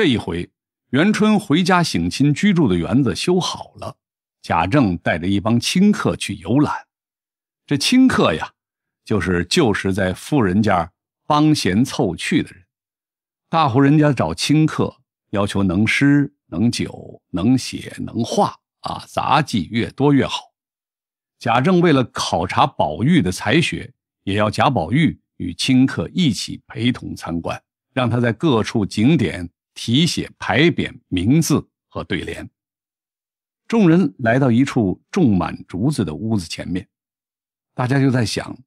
这一回，元春回家省亲，居住的园子修好了。贾政带着一帮亲客去游览。这亲客呀，就是旧时在富人家帮闲凑趣的人。大户人家找亲客，要求能诗、能酒、能写、能画啊，杂技越多越好。贾政为了考察宝玉的才学，也要贾宝玉与亲客一起陪同参观，让他在各处景点。题写牌匾、名字和对联。众人来到一处种满竹子的屋子前面，大家就在想，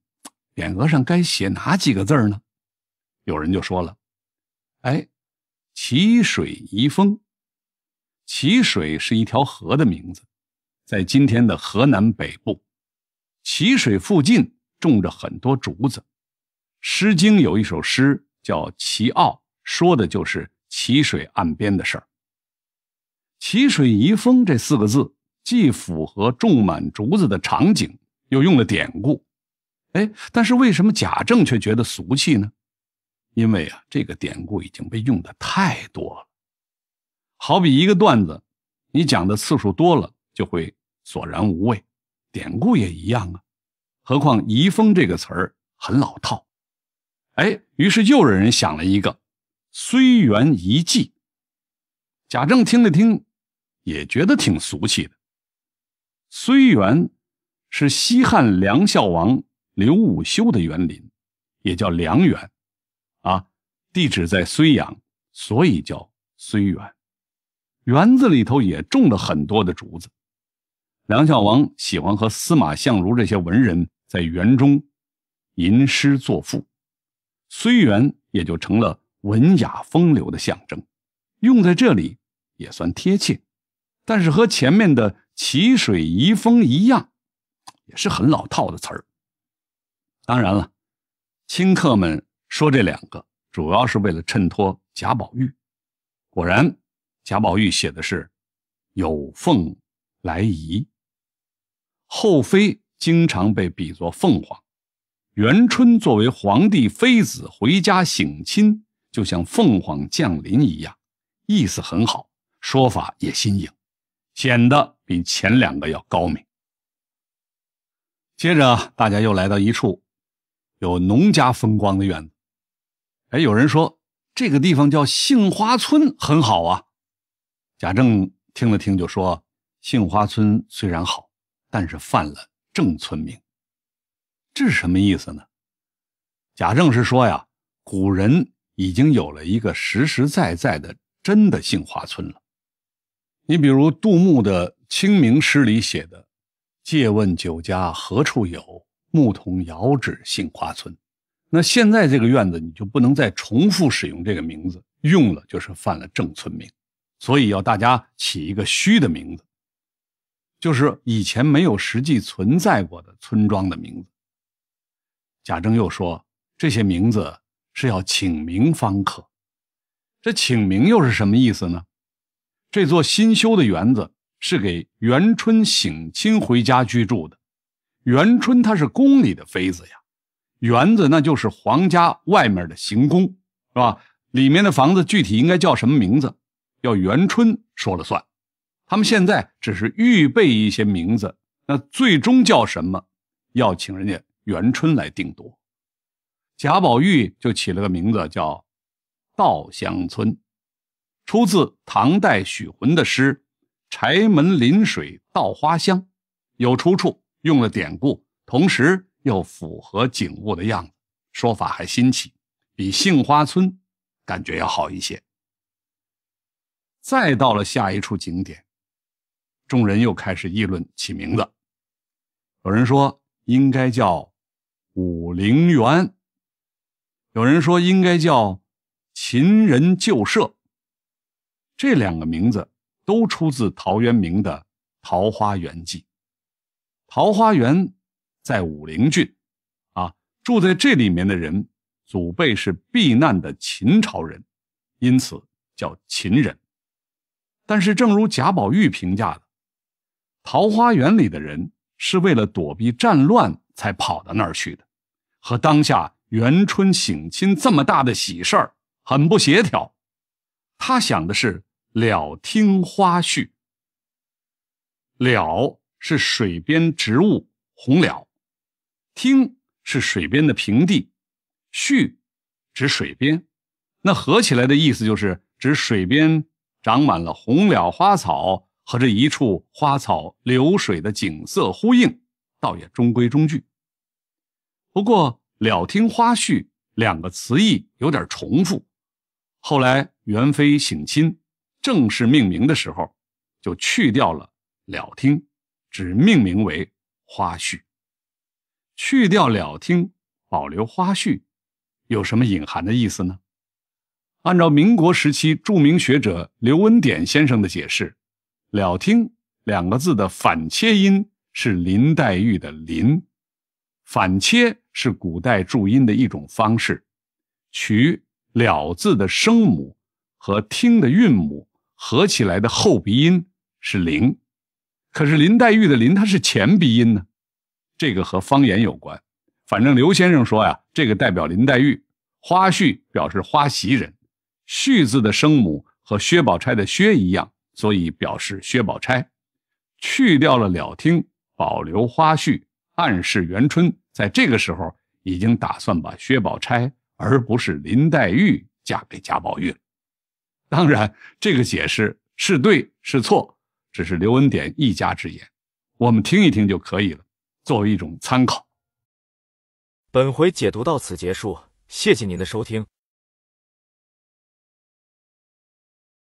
匾额上该写哪几个字呢？有人就说了：“哎，淇水遗风。淇水是一条河的名字，在今天的河南北部，淇水附近种着很多竹子。《诗经》有一首诗叫《淇奥》，说的就是。”淇水岸边的事儿，“齐水遗风”这四个字既符合种满竹子的场景，又用了典故。哎，但是为什么贾政却觉得俗气呢？因为啊，这个典故已经被用的太多了。好比一个段子，你讲的次数多了，就会索然无味。典故也一样啊，何况“遗风”这个词儿很老套。哎，于是又有人想了一个。睢园遗迹。贾政听了听，也觉得挺俗气的。睢园是西汉梁孝王刘武修的园林，也叫梁园，啊，地址在睢阳，所以叫睢园。园子里头也种了很多的竹子。梁孝王喜欢和司马相如这些文人在园中吟诗作赋，睢园也就成了。文雅风流的象征，用在这里也算贴切，但是和前面的“淇水遗风”一样，也是很老套的词儿。当然了，清客们说这两个，主要是为了衬托贾宝玉。果然，贾宝玉写的是“有凤来仪”。后妃经常被比作凤凰，元春作为皇帝妃子回家省亲。就像凤凰降临一样，意思很好，说法也新颖，显得比前两个要高明。接着，大家又来到一处有农家风光的院子。哎，有人说这个地方叫杏花村，很好啊。贾政听了听，就说：“杏花村虽然好，但是犯了正村名，这是什么意思呢？”贾政是说呀，古人。已经有了一个实实在在的、真的杏花村了。你比如杜牧的清明诗里写的：“借问酒家何处有，牧童遥指杏花村。”那现在这个院子你就不能再重复使用这个名字，用了就是犯了正村名，所以要大家起一个虚的名字，就是以前没有实际存在过的村庄的名字。贾政又说：“这些名字。”是要请名方可，这请名又是什么意思呢？这座新修的园子是给元春省亲回家居住的。元春她是宫里的妃子呀，园子那就是皇家外面的行宫，是吧？里面的房子具体应该叫什么名字，要元春说了算。他们现在只是预备一些名字，那最终叫什么，要请人家元春来定夺。贾宝玉就起了个名字叫“稻香村”，出自唐代许浑的诗：“柴门临水稻花香”，有出处，用了典故，同时又符合景物的样子，说法还新奇，比“杏花村”感觉要好一些。再到了下一处景点，众人又开始议论起名字，有人说应该叫“武陵源”。有人说应该叫“秦人旧社”，这两个名字都出自陶渊明的《桃花源记》。桃花源在武陵郡，啊，住在这里面的人祖辈是避难的秦朝人，因此叫秦人。但是，正如贾宝玉评价的，桃花源里的人是为了躲避战乱才跑到那儿去的，和当下。元春省亲这么大的喜事儿，很不协调。他想的是了听花絮。了是水边植物红了，听是水边的平地，絮指水边。那合起来的意思就是指水边长满了红了花草，和这一处花草流水的景色呼应，倒也中规中矩。不过。了听花絮两个词义有点重复，后来元妃省亲正式命名的时候，就去掉了了听，只命名为花絮。去掉了听，保留花絮，有什么隐含的意思呢？按照民国时期著名学者刘文典先生的解释，了听两个字的反切音是林黛玉的林。反切是古代注音的一种方式，取了字的声母和听的韵母合起来的后鼻音是零。可是林黛玉的林它是前鼻音呢，这个和方言有关。反正刘先生说呀，这个代表林黛玉，花絮表示花袭人，絮字的声母和薛宝钗的薛一样，所以表示薛宝钗，去掉了了听，保留花絮。暗示元春在这个时候已经打算把薛宝钗，而不是林黛玉嫁给贾宝玉了。当然，这个解释是对是错，只是刘文典一家之言，我们听一听就可以了，作为一种参考。本回解读到此结束，谢谢您的收听。